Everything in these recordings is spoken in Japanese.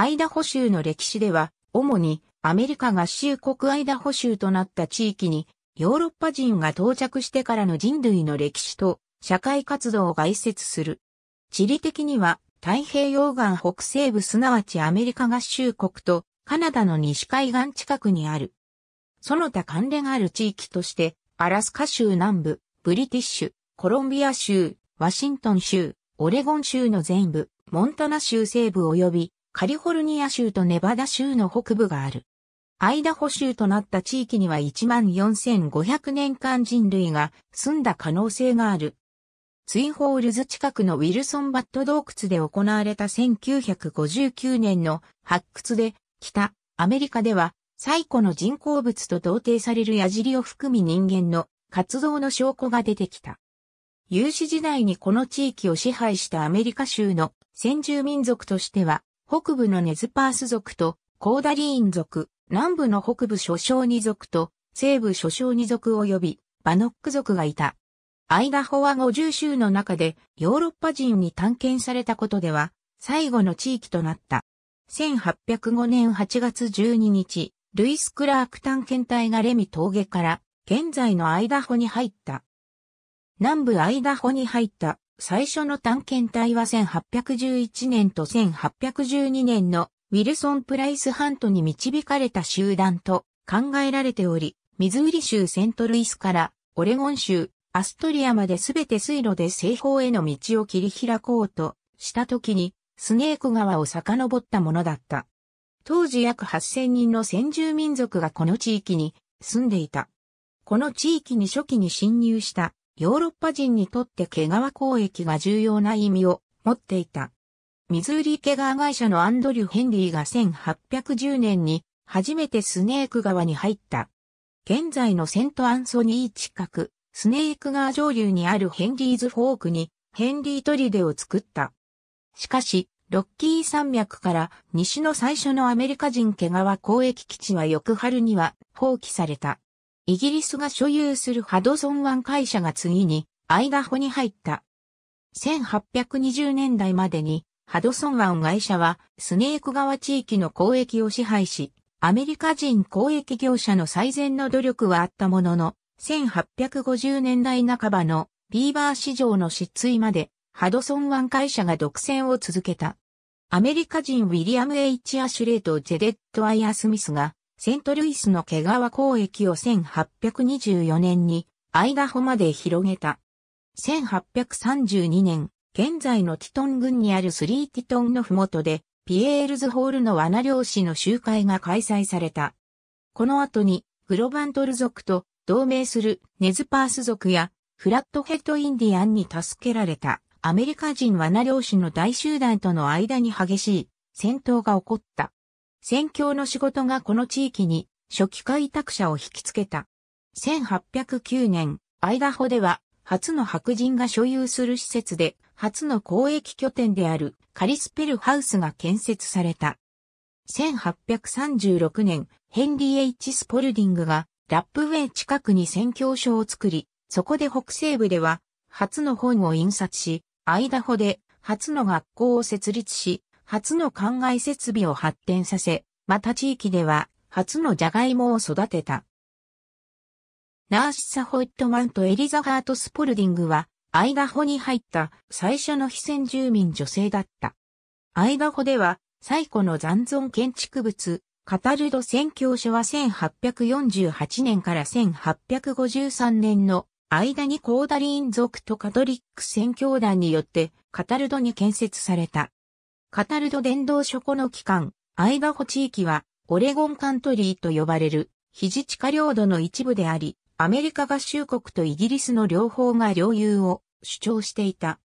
アイダホ州の歴史では、主にアメリカ合衆国アイダホ州となった地域に、ヨーロッパ人が到着してからの人類の歴史と社会活動を概説する。地理的には太平洋岸北西部すなわちアメリカ合衆国とカナダの西海岸近くにある。その他関連ある地域として、アラスカ州南部、ブリティッシュ、コロンビア州、ワシントン州、オレゴン州の全部、モンタナ州西部及びカリフォルニア州とネバダ州の北部がある。アイダホ州となった地域には14,500年間人類が住んだ可能性がある。ツインホールズ近くのウィルソンバット洞窟で行われた1959年の発掘で、北アメリカでは最古の人工物と同定される矢尻を含み人間の活動の証拠が出てきた。有史時代にこの地域を支配したアメリカ州の先住民族としては北部のネズパース族とコーダリーン族、南部の北部諸小二族と西部諸小二族及びバノック族がいた。アイダホは50州の中でヨーロッパ人に探検されたことでは最後の地域となった。1805年8月12日、ルイス・クラーク探検隊がレミ峠から現在のアイダホに入った。南部アイダホに入った最初の探検隊は1811年と1812年のウィルソン・プライス・ハントに導かれた集団と考えられており、ミズーリ州セントルイスからオレゴン州アストリアまで全て水路で西方への道を切り開こうとした時にスネーク川を遡ったものだった。当時約8000人の先住民族がこの地域に住んでいた。この地域に初期に侵入したヨーロッパ人にとって毛皮交易が重要な意味を持っていた。ミズーリー毛皮会社のアンドリュー・ヘンリーが1810年に初めてスネーク川に入った。現在のセントアンソニー近く、スネーク川上流にあるヘンリーズフォークにヘンリートリデを作った。しかし、ロッキー山脈から西の最初のアメリカ人毛皮交易基地は翌春には放棄された。イギリスが所有するハドソン湾会社が次にアイダホに入った。1820年代までにハドソン湾会社はスネーク川地域の交易を支配し、アメリカ人交易業者の最善の努力はあったものの、1850年代半ばのビーバー市場の失墜までハドソン湾会社が独占を続けた。アメリカ人ウィリアム・ H・ アシュレイとジェデット・アイア・スミスがセントルイスの毛皮交易を1824年にアイダホまで広げた。1832年、現在のティトン郡にあるスリーティトンのふもとで、ピエールズホールの罠漁師の集会が開催された。この後に、グロバントル族と同盟するネズパース族やフラットヘッドインディアンに助けられたアメリカ人罠漁師の大集団との間に激しい戦闘が起こった。宣教の仕事がこの地域に初期開拓者を引きつけた。1809年、アイダホでは初の白人が所有する施設で初の公益拠点であるカリスペルハウスが建設された。1836年、ヘンリー・エイチ・スポルディングがラップウェイ近くに宣教所を作り、そこで北西部では初の本を印刷し、アイダホで初の学校を設立し、初の灌漑設備を発展させ、また地域では初のジャガイモを育てた。ナーシサ・ホイットマンとエリザハート・スポルディングは、アイダホに入った最初の非戦住民女性だった。アイダホでは、最古の残存建築物、カタルド宣教所は1848年から1853年の間にコーダリーン族とカトリック宣教団によってカタルドに建設された。カタルド伝道書庫の機関、アイダホ地域は、オレゴンカントリーと呼ばれる、ヒジ治化領土の一部であり、アメリカ合衆国とイギリスの両方が領有を主張していた。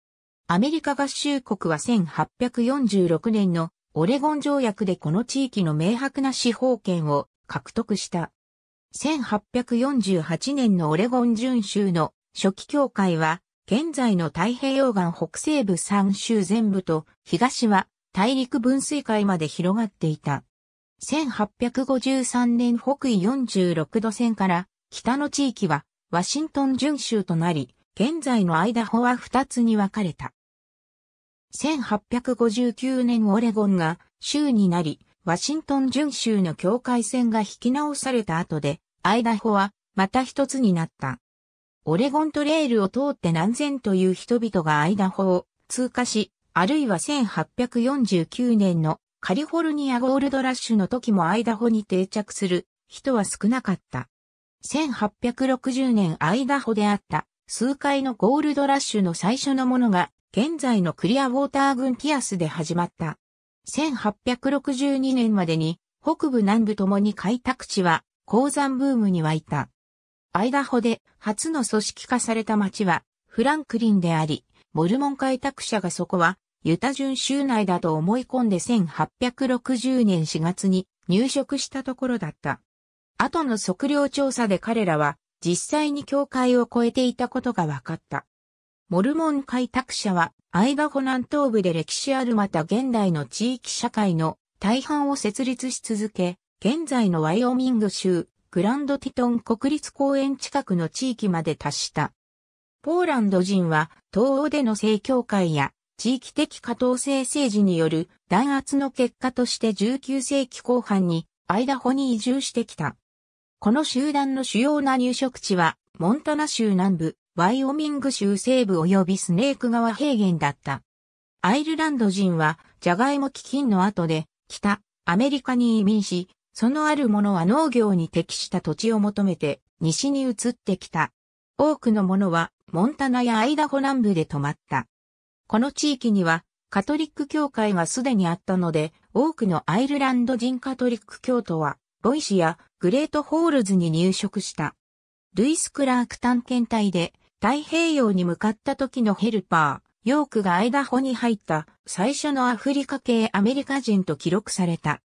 アメリカ合衆国は1846年のオレゴン条約でこの地域の明白な司法権を獲得した。1848年のオレゴン準州の初期教会は、現在の太平洋岸北西部3州全部と東は大陸分水海まで広がっていた。1853年北緯46度線から北の地域はワシントン準州となり、現在のアイダホは2つに分かれた。1859年オレゴンが州になり、ワシントン準州の境界線が引き直された後で、アイダホはまた一つになった。オレゴントレールを通って何千という人々がアイダホを通過し、あるいは1849年のカリフォルニアゴールドラッシュの時もアイダホに定着する人は少なかった。1860年アイダホであった数回のゴールドラッシュの最初のものが現在のクリアウォーター郡ピアスで始まった。1862年までに北部南部ともに開拓地は鉱山ブームに沸いた。アイダホで初の組織化された町はフランクリンであり、モルモン開拓者がそこはユタ準州内だと思い込んで1860年4月に入植したところだった。後の測量調査で彼らは実際に境界を越えていたことが分かった。モルモン開拓者はアイダホ南東部で歴史あるまた現代の地域社会の大半を設立し続け、現在のワイオミング州グランドティトン国立公園近くの地域まで達した。ポーランド人は東欧での正教会や地域的過統性政治による弾圧の結果として19世紀後半にアイダホに移住してきた。この集団の主要な入植地は、モンタナ州南部、ワイオミング州西部及びスネーク川平原だった。アイルランド人は、ジャガイモ基金の後で、北、アメリカに移民し、そのあるものは農業に適した土地を求めて、西に移ってきた。多くのものは、モンタナやアイダホ南部で止まった。この地域にはカトリック教会がすでにあったので、多くのアイルランド人カトリック教徒は、ボイシやグレートホールズに入植した。ルイス・クラーク探検隊で太平洋に向かった時のヘルパー、ヨークがアイダホに入った最初のアフリカ系アメリカ人と記録された。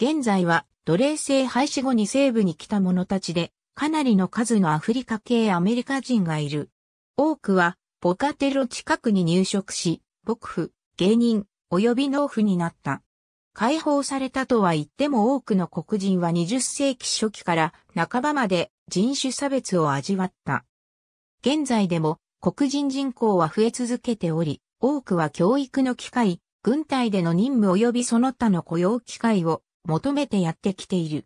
現在は奴隷制廃止後に西部に来た者たちで、かなりの数のアフリカ系アメリカ人がいる。多くはボカテロ近くに入植し、牧夫、芸人、及び農夫になった。解放されたとは言っても多くの黒人は20世紀初期から半ばまで人種差別を味わった。現在でも黒人人口は増え続けており、多くは教育の機会、軍隊での任務及びその他の雇用機会を求めてやってきている。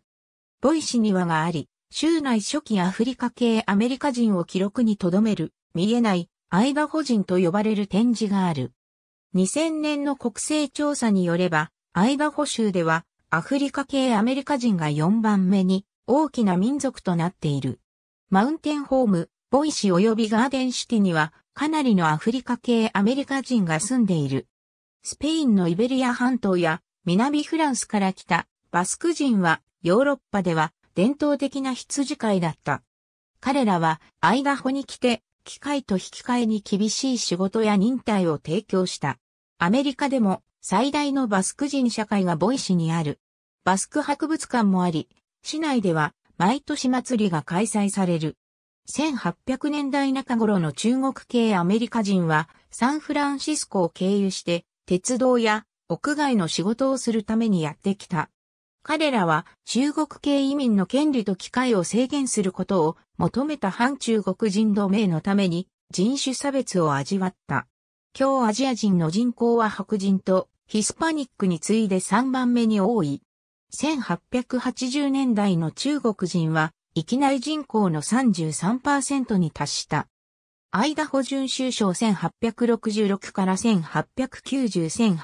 ボイシにはがあり、州内初期アフリカ系アメリカ人を記録に留める、見えないアイダホ人と呼ばれる展示がある。2000年の国勢調査によれば、アイダホ州ではアフリカ系アメリカ人が4番目に大きな民族となっている。マウンテンホーム、ボイシ及びガーデンシティにはかなりのアフリカ系アメリカ人が住んでいる。スペインのイベリア半島や南フランスから来たバスク人はヨーロッパでは伝統的な羊飼いだった。彼らはアイダホに来て機械と引き換えに厳しい仕事や忍耐を提供した。アメリカでも最大のバスク人社会がボイシにある。バスク博物館もあり、市内では毎年祭りが開催される。1800年代中頃の中国系アメリカ人はサンフランシスコを経由して鉄道や屋外の仕事をするためにやってきた。彼らは中国系移民の権利と機会を制限することを求めた反中国人同盟のために人種差別を味わった。今日アジア人の人口は白人とヒスパニックに次いで3番目に多い。1880年代の中国人は域内人口の33%に達した。アイダホ準州省1866から1890、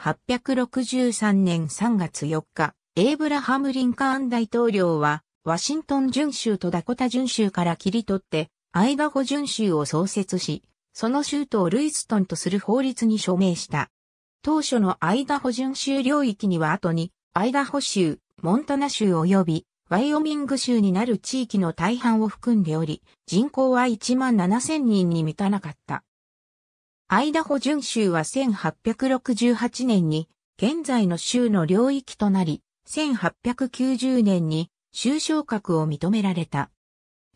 1863年3月4日、エイブラハム・リンカーン大統領はワシントン準州とダコタ準州から切り取って、アイダホ準州を創設し、その州都をルイストンとする法律に署名した。当初のアイダホ準州領域には後に、アイダホ州、モンタナ州及び、ワイオミング州になる地域の大半を含んでおり、人口は1万7000人に満たなかった。アイダホ準州は1868年に、現在の州の領域となり、1890年に州昇格を認められた。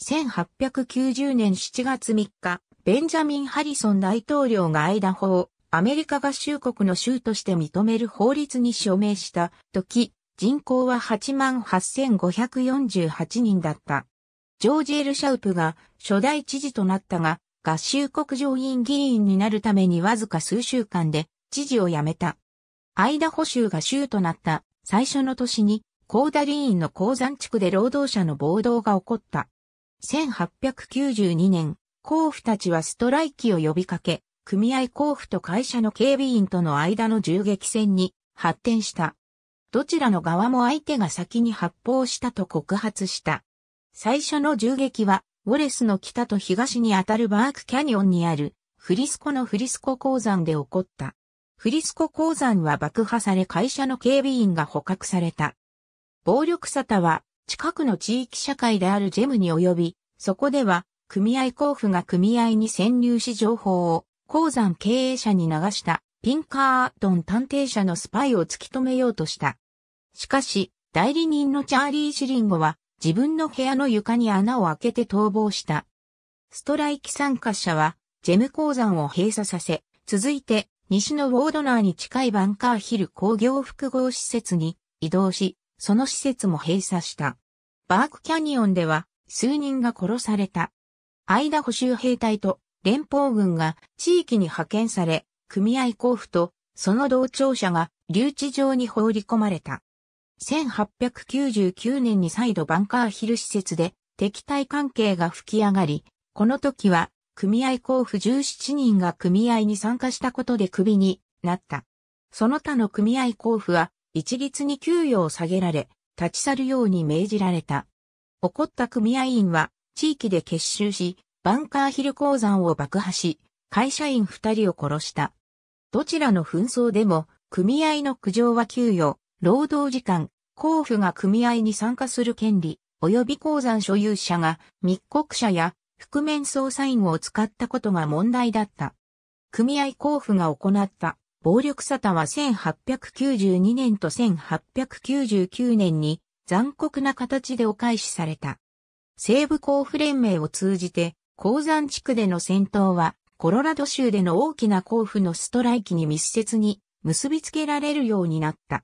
1890年7月3日、ベンジャミン・ハリソン大統領がアイダホをアメリカ合衆国の州として認める法律に署名した時、人口は88,548人だった。ジョージ・エル・シャウプが初代知事となったが、合衆国上院議員になるためにわずか数週間で知事を辞めた。アイダホ州が州となった最初の年にコーダリーンの鉱山地区で労働者の暴動が起こった。1892年、甲府たちはストライキを呼びかけ、組合甲府と会社の警備員との間の銃撃戦に発展した。どちらの側も相手が先に発砲したと告発した。最初の銃撃は、ウォレスの北と東にあたるバークキャニオンにあるフリスコのフリスコ鉱山で起こった。フリスコ鉱山は爆破され会社の警備員が捕獲された。暴力沙汰は近くの地域社会であるジェムに及び、そこでは組合交付が組合に潜入し情報を鉱山経営者に流したピンカートン探偵者のスパイを突き止めようとした。しかし、代理人のチャーリー・シリンゴは自分の部屋の床に穴を開けて逃亡した。ストライキ参加者はジェム鉱山を閉鎖させ、続いて西のウォードナーに近いバンカーヒル工業複合施設に移動し、その施設も閉鎖した。バークキャニオンでは数人が殺された。アイダホ州兵隊と連邦軍が地域に派遣され、組合交付とその同調者が留置場に放り込まれた。1899年に再度バンカーヒル施設で敵対関係が吹き上がり、この時は組合交付17人が組合に参加したことでクビになった。その他の組合交付は一律に給与を下げられ、立ち去るように命じられた。怒った組合員は、地域で結集し、バンカーヒル鉱山を爆破し、会社員二人を殺した。どちらの紛争でも、組合の苦情は給与、労働時間、交付が組合に参加する権利、及び鉱山所有者が密告者や覆面捜査員を使ったことが問題だった。組合交付が行った暴力沙汰は1892年と1899年に残酷な形でお返しされた。西部甲府連盟を通じて、鉱山地区での戦闘は、コロラド州での大きな甲府のストライキに密接に結びつけられるようになった。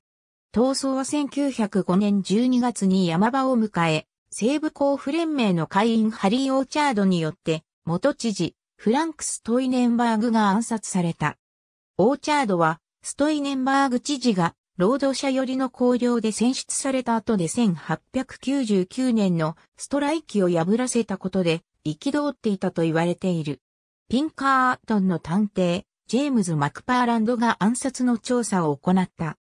闘争は1905年12月に山場を迎え、西部甲府連盟の会員ハリー・オーチャードによって、元知事、フランクス・トイネンバーグが暗殺された。オーチャードは、ストイネンバーグ知事が、労働者寄りの綱領で選出された後で1899年のストライキを破らせたことで、憤っていたと言われている。ピンカーアトンの探偵、ジェームズ・マクパーランドが暗殺の調査を行った。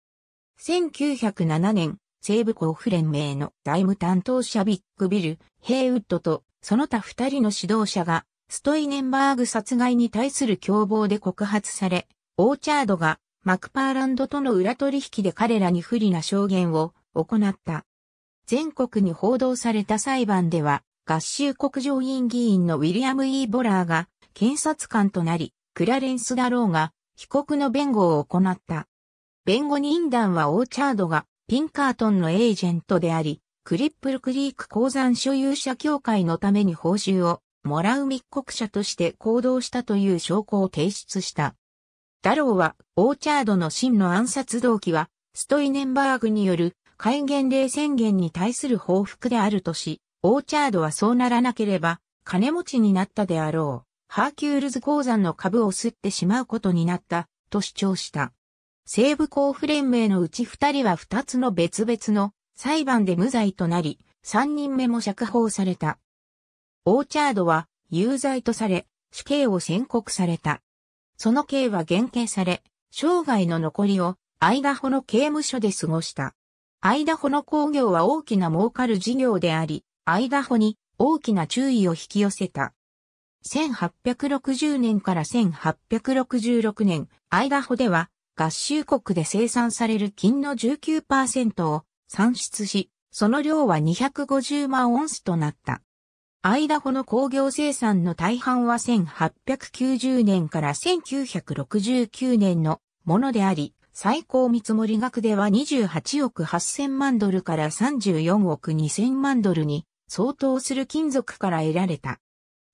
1907年、西部交付連盟の財務担当者ビッグビル、ヘイウッドとその他二人の指導者がストイネンバーグ殺害に対する共謀で告発され、オーチャードがマクパーランドとの裏取引で彼らに不利な証言を行った。全国に報道された裁判では、合衆国上院議員のウィリアム・イー・ボラーが検察官となり、クラレンス・ダローが被告の弁護を行った。弁護人団はオーチャードがピンカートンのエージェントであり、クリップルクリーク鉱山所有者協会のために報酬をもらう密告者として行動したという証拠を提出した。ダローは、オーチャードの真の暗殺動機は、ストイネンバーグによる戒厳令宣言に対する報復であるとし、オーチャードはそうならなければ、金持ちになったであろう、ハーキュールズ鉱山の株を吸ってしまうことになった、と主張した。西部交付連盟のうち二人は二つの別々の裁判で無罪となり、三人目も釈放された。オーチャードは有罪とされ、死刑を宣告された。その刑は減刑され、生涯の残りをアイダホの刑務所で過ごした。アイダホの工業は大きな儲かる事業であり、アイダホに大きな注意を引き寄せた。1860年から1866年、アイダホでは合衆国で生産される金の19%を産出し、その量は250万オンスとなった。アイダホの工業生産の大半は1890年から1969年のものであり、最高見積もり額では28億8000万ドルから34億2000万ドルに相当する金属から得られた。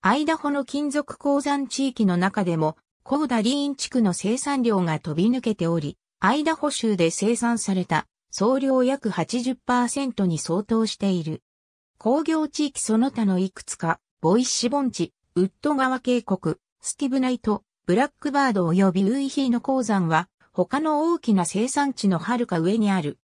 アイダホの金属鉱山地域の中でも、コーダリーン地区の生産量が飛び抜けており、アイダホ州で生産された総量約80%に相当している。工業地域その他のいくつか、ボイシボン地、ウッド川渓谷、スティブナイト、ブラックバード及びウイヒーの鉱山は、他の大きな生産地のはるか上にある。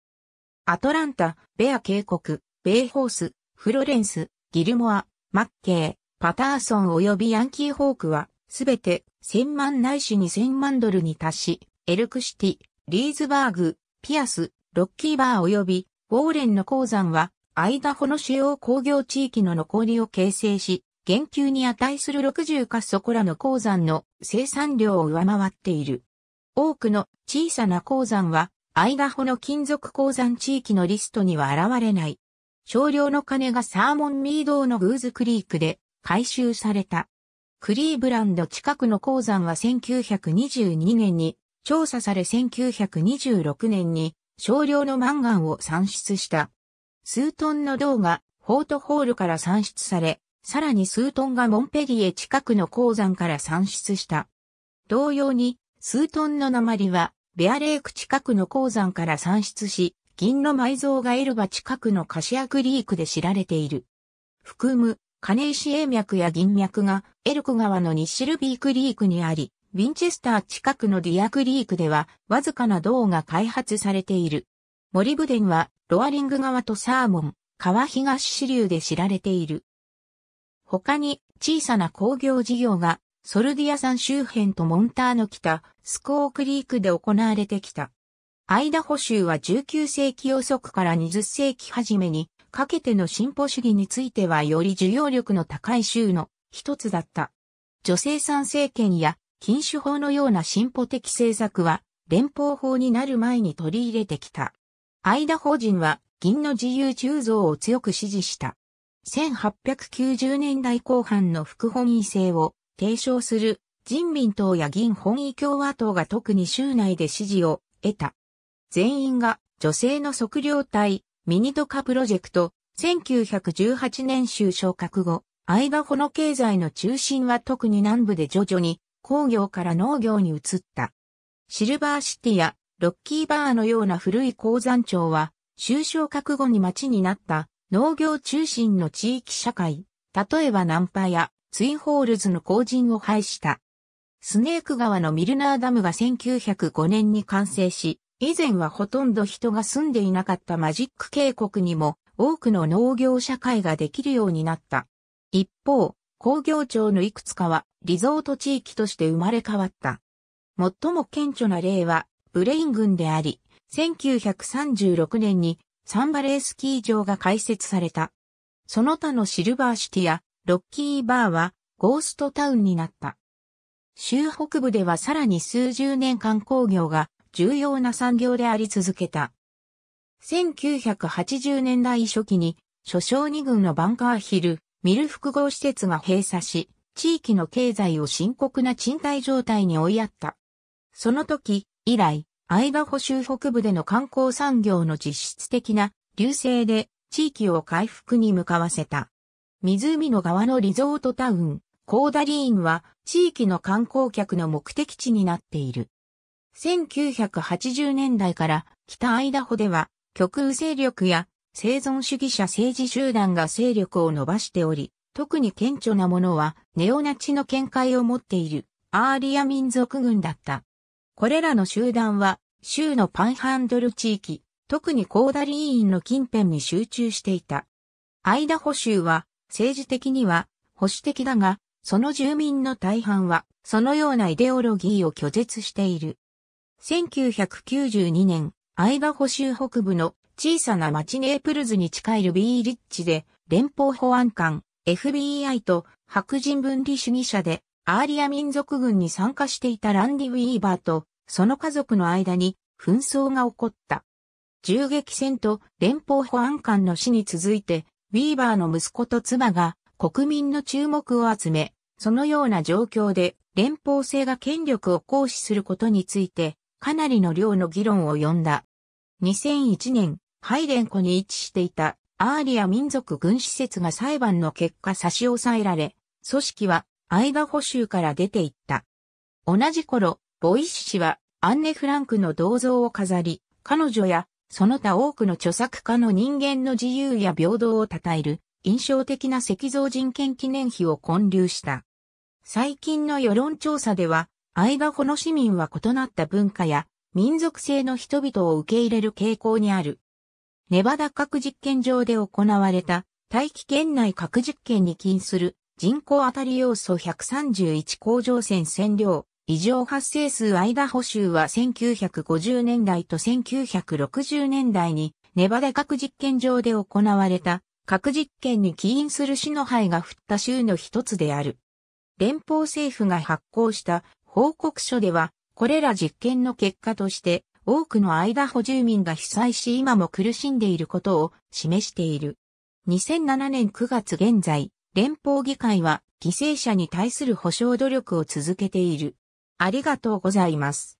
アトランタ、ベア渓谷、ベイホース、フロレンス、ギルモア、マッケー、パターソン及びヤンキーホークは、すべて1000万ないし2000万ドルに達し、エルクシティ、リーズバーグ、ピアス、ロッキーバー及びウォーレンの鉱山は、アイダホの主要工業地域の残りを形成し、減給に値する60かそこらの鉱山の生産量を上回っている。多くの小さな鉱山は、アイダホの金属鉱山地域のリストには現れない。少量の金がサーモンミードのグーズクリークで回収された。クリーブランド近くの鉱山は1922年に調査され1926年に少量のマンガンを産出した。数トンの銅がフォートホールから産出され、さらに数トンがモンペリエ近くの鉱山から産出した。同様に、数トンの鉛は、ベアレーク近くの鉱山から産出し、銀の埋蔵がエルバ近くのカシアクリークで知られている。含む、カネイシエ脈や銀脈が、エルク川の西ルビークリークにあり、ウィンチェスター近くのディアクリークでは、わずかな銅が開発されている。モリブデンは、ロアリング川とサーモン、川東支流で知られている。他に、小さな工業事業が、ソルディア山周辺とモンターの北、スコークリークで行われてきた。アイダホ州は19世紀遅くから20世紀初めに、かけての進歩主義についてはより需要力の高い州の一つだった。女性参政権や禁酒法のような進歩的政策は、連邦法になる前に取り入れてきた。アイダ法人は銀の自由鋳造を強く支持した。1890年代後半の副本位制を提唱する人民党や銀本位共和党が特に州内で支持を得た。全員が女性の測量隊ミニトカプロジェクト1918年州昇格後、アイダホの経済の中心は特に南部で徐々に工業から農業に移った。シルバーシティやロッキーバーのような古い鉱山町は、終床覚悟に町になった農業中心の地域社会、例えばナンパやツインホールズの工人を廃した。スネーク川のミルナーダムが1905年に完成し、以前はほとんど人が住んでいなかったマジック渓谷にも多くの農業社会ができるようになった。一方、工業庁のいくつかはリゾート地域として生まれ変わった。最も顕著な例はブレイン郡であり、1936年にサンバレースキー場が開設された。その他のシルバーシティやロッキーバーはゴーストタウンになった。州北部ではさらに数十年間工業が重要な産業であり続けた。1980年代初期に、諸小二軍のバンカーヒル、ミル複合施設が閉鎖し、地域の経済を深刻な賃貸状態に追いやった。その時、以来、アイダホ州北部での観光産業の実質的な流星で地域を回復に向かわせた。湖の側のリゾートタウン、コーダリーンは地域の観光客の目的地になっている。1980年代から北アイダホでは極右勢力や生存主義者政治集団が勢力を伸ばしており、特に顕著なものはネオナチの見解を持っているアーリア民族軍だった。これらの集団は、州のパンハンドル地域、特にコーダリーンの近辺に集中していた。アイダホ州は、政治的には保守的だが、その住民の大半は、そのようなイデオロギーを拒絶している。1992年、アイダホ州北部の小さな町ネープルズに近いルビーリッチで、連邦保安官、FBI と白人分離主義者で、アーリア民族軍に参加していたランディ・ウィーバーとその家族の間に紛争が起こった。銃撃戦と連邦保安官の死に続いて、ウィーバーの息子と妻が国民の注目を集め、そのような状況で連邦制が権力を行使することについて、かなりの量の議論を呼んだ。2001年、ハイデン湖に位置していたアーリア民族軍施設が裁判の結果差し押さえられ、組織はアイダホ州から出ていった。同じ頃、ボイッシュはアンネ・フランクの銅像を飾り、彼女やその他多くの著作家の人間の自由や平等を称える印象的な石像人権記念碑を建立した。最近の世論調査では、アイダホの市民は異なった文化や民族性の人々を受け入れる傾向にある。ネバダ核実験場で行われた大気圏内核実験に起因する人口当たり要素131甲状腺占領異常発生数アイダホ州は1950年代と1960年代にネバダ核実験場で行われた核実験に起因する死の灰が降った州の一つである。連邦政府が発行した報告書では、これら実験の結果として多くのアイダホ住民が被災し今も苦しんでいることを示している。2007年9月現在、連邦議会は犠牲者に対する保障努力を続けている。ありがとうございます。